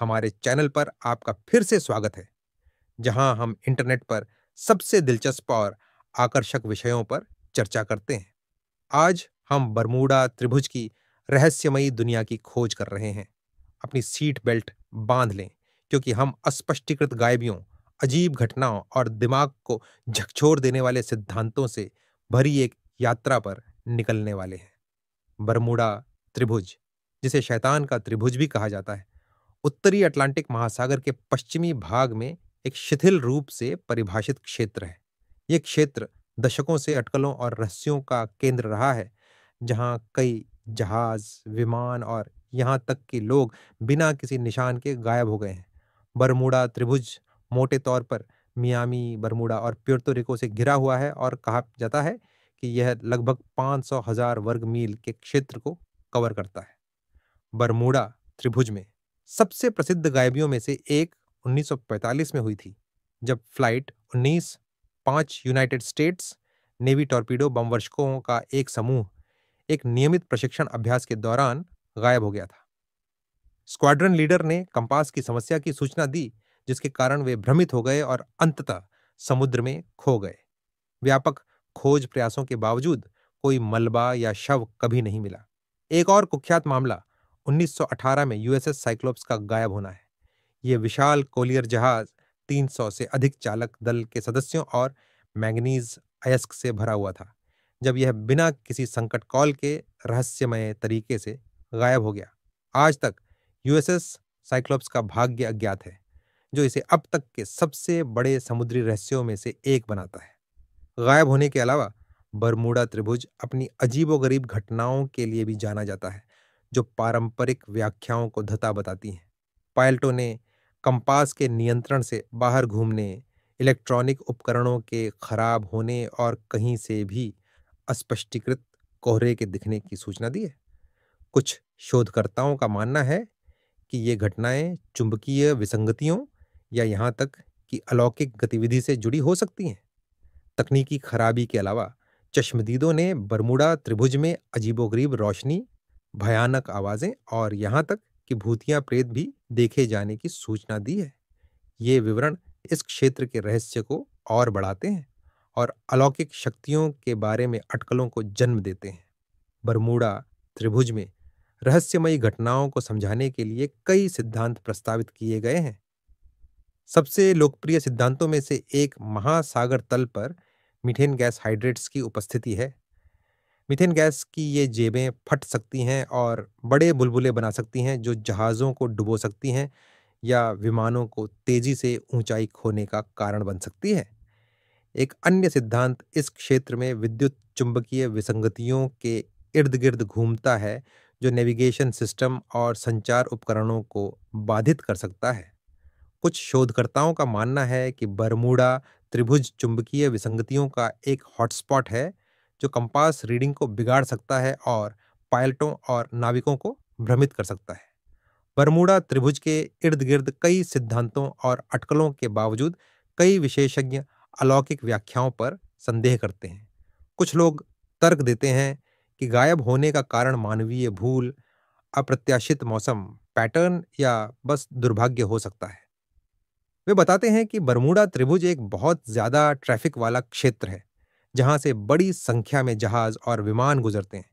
हमारे चैनल पर आपका फिर से स्वागत है जहां हम इंटरनेट पर सबसे दिलचस्प और आकर्षक विषयों पर चर्चा करते हैं आज हम बरमूडा त्रिभुज की रहस्यमयी दुनिया की खोज कर रहे हैं अपनी सीट बेल्ट बांध लें क्योंकि हम अस्पष्टीकृत गायबियों अजीब घटनाओं और दिमाग को झकझोर देने वाले सिद्धांतों से भरी एक यात्रा पर निकलने वाले हैं बरमूडा त्रिभुज जिसे शैतान का त्रिभुज भी कहा जाता है उत्तरी अटलांटिक महासागर के पश्चिमी भाग में एक शिथिल रूप से परिभाषित क्षेत्र है ये क्षेत्र दशकों से अटकलों और रहस्यों का केंद्र रहा है जहाँ कई जहाज विमान और यहाँ तक कि लोग बिना किसी निशान के गायब हो गए हैं बरमूडा त्रिभुज मोटे तौर पर मियामी बरमूडा और प्योर्तोरिको से घिरा हुआ है और कहा जाता है कि यह लगभग पाँच सौ हजार वर्ग मील के क्षेत्र को कवर करता है बरमूडा त्रिभुज में सबसे प्रसिद्ध गायबियों में से एक 1945 में हुई थी जब फ्लाइट 19 पांच यूनाइटेड स्टेट्स नेवी टॉर्पीडो बमवर्षकों का एक समूह एक नियमित प्रशिक्षण अभ्यास के दौरान गायब हो गया था स्क्वाड्रन लीडर ने कंपास की समस्या की सूचना दी जिसके कारण वे भ्रमित हो गए और अंततः समुद्र में खो गए व्यापक खोज प्रयासों के बावजूद कोई मलबा या शव कभी नहीं मिला एक और कुख्यात मामला 1918 में यूएसएस साइक्लोप्स का गायब होना है यह विशाल कोलियर जहाज 300 से अधिक चालक दल के सदस्यों और मैंगनीज अयस्क से भरा हुआ था जब यह बिना किसी संकट कॉल के रहस्यमय तरीके से गायब हो गया आज तक यूएसएस साइक्लोप्स का भाग्य अज्ञात है जो इसे अब तक के सबसे बड़े समुद्री रहस्यों में से एक बनाता है गायब होने के अलावा बरमूडा त्रिभुज अपनी अजीबोगरीब घटनाओं के लिए भी जाना जाता है जो पारंपरिक व्याख्याओं को धता बताती हैं पायलटों ने कंपास के नियंत्रण से बाहर घूमने इलेक्ट्रॉनिक उपकरणों के खराब होने और कहीं से भी अस्पष्टीकृत कोहरे के दिखने की सूचना दी है कुछ शोधकर्ताओं का मानना है कि ये घटनाएं चुंबकीय विसंगतियों या यहाँ तक कि अलौकिक गतिविधि से जुड़ी हो सकती हैं तकनीकी खराबी के अलावा चश्मदीदों ने बरमूडा त्रिभुज में अजीबोगरीब रोशनी भयानक आवाज़ें और यहाँ तक कि भूतिया प्रेत भी देखे जाने की सूचना दी है ये विवरण इस क्षेत्र के रहस्य को और बढ़ाते हैं और अलौकिक शक्तियों के बारे में अटकलों को जन्म देते हैं बरमूडा त्रिभुज में रहस्यमयी घटनाओं को समझाने के लिए कई सिद्धांत प्रस्तावित किए गए हैं सबसे लोकप्रिय सिद्धांतों में से एक महासागर तल पर मीथेन गैस हाइड्रेट्स की उपस्थिति है मिथेन गैस की ये जेबें फट सकती हैं और बड़े बुलबुले बना सकती हैं जो जहाज़ों को डुबो सकती हैं या विमानों को तेज़ी से ऊंचाई खोने का कारण बन सकती है एक अन्य सिद्धांत इस क्षेत्र में विद्युत चुंबकीय विसंगतियों के इर्द गिर्द घूमता है जो नेविगेशन सिस्टम और संचार उपकरणों को बाधित कर सकता है कुछ शोधकर्ताओं का मानना है कि बरमूडा त्रिभुज चुंबकीय विसंगतियों का एक हॉटस्पॉट है जो कंपास रीडिंग को बिगाड़ सकता है और पायलटों और नाविकों को भ्रमित कर सकता है बरमूडा त्रिभुज के इर्द गिर्द कई सिद्धांतों और अटकलों के बावजूद कई विशेषज्ञ अलौकिक व्याख्याओं पर संदेह करते हैं कुछ लोग तर्क देते हैं कि गायब होने का कारण मानवीय भूल अप्रत्याशित मौसम पैटर्न या बस दुर्भाग्य हो सकता है वे बताते हैं कि बरमूडा त्रिभुज एक बहुत ज़्यादा ट्रैफिक वाला क्षेत्र है जहां से बड़ी संख्या में जहाज और विमान गुजरते हैं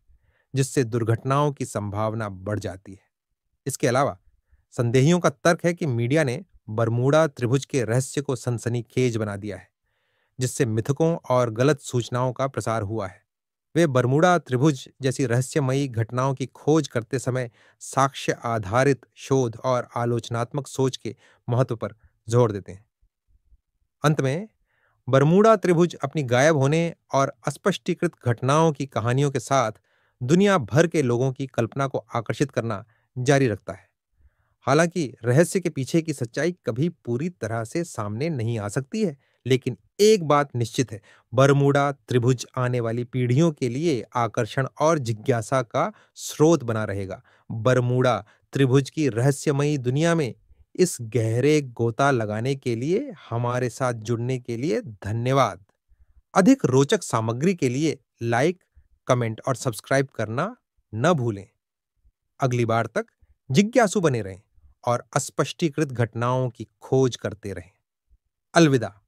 जिससे दुर्घटनाओं की संभावना बढ़ जाती है इसके अलावा संदेहियों का तर्क है कि मीडिया ने बरमूडा त्रिभुज के रहस्य को सनसनीखेज बना दिया है जिससे मिथकों और गलत सूचनाओं का प्रसार हुआ है वे बरमूडा त्रिभुज जैसी रहस्यमयी घटनाओं की खोज करते समय साक्ष्य आधारित शोध और आलोचनात्मक सोच के महत्व पर जोर देते हैं अंत में बरमूडा त्रिभुज अपनी गायब होने और अस्पष्टीकृत घटनाओं की कहानियों के साथ दुनिया भर के लोगों की कल्पना को आकर्षित करना जारी रखता है हालांकि रहस्य के पीछे की सच्चाई कभी पूरी तरह से सामने नहीं आ सकती है लेकिन एक बात निश्चित है बरमूडा त्रिभुज आने वाली पीढ़ियों के लिए आकर्षण और जिज्ञासा का स्रोत बना रहेगा बरमूडा त्रिभुज की रहस्यमयी दुनिया में इस गहरे गोता लगाने के लिए हमारे साथ जुड़ने के लिए धन्यवाद अधिक रोचक सामग्री के लिए लाइक कमेंट और सब्सक्राइब करना न भूलें अगली बार तक जिज्ञासु बने रहें और अस्पष्टीकृत घटनाओं की खोज करते रहें अलविदा